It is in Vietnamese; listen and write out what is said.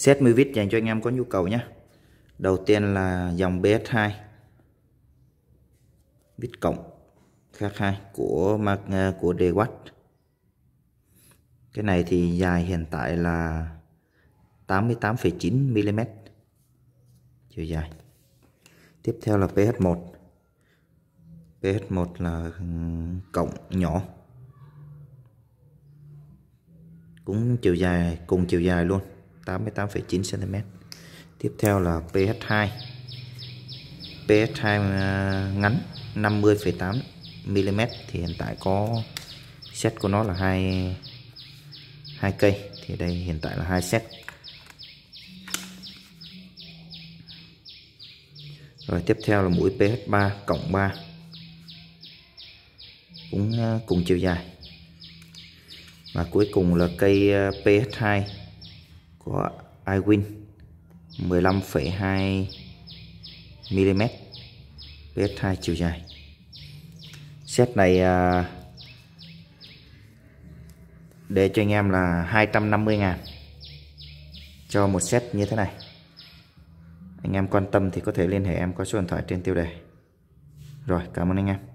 set mười vít dành cho anh em có nhu cầu nhé đầu tiên là dòng BS2 vít cộng khác 2 của mặt à, của DW cái này thì dài hiện tại là 88,9 mm chiều dài tiếp theo là PH1 PH1 là ừ, cộng nhỏ cũng chiều dài cùng chiều dài luôn 88,9 cm tiếp theo là PH2 ph 2 ngắn 50,8 mm thì hiện tại có set của nó là hai hai cây thì đây hiện tại là hai set. Rồi tiếp theo là mũi PH3 cộng 3. Cũng à, cùng chiều dài. Và cuối cùng là cây à, PH2 của iWin 15,2 mm PS2 chiều dài set này à, để cho anh em là 250 ngàn cho một set như thế này anh em quan tâm thì có thể liên hệ em qua số điện thoại trên tiêu đề rồi cảm ơn anh em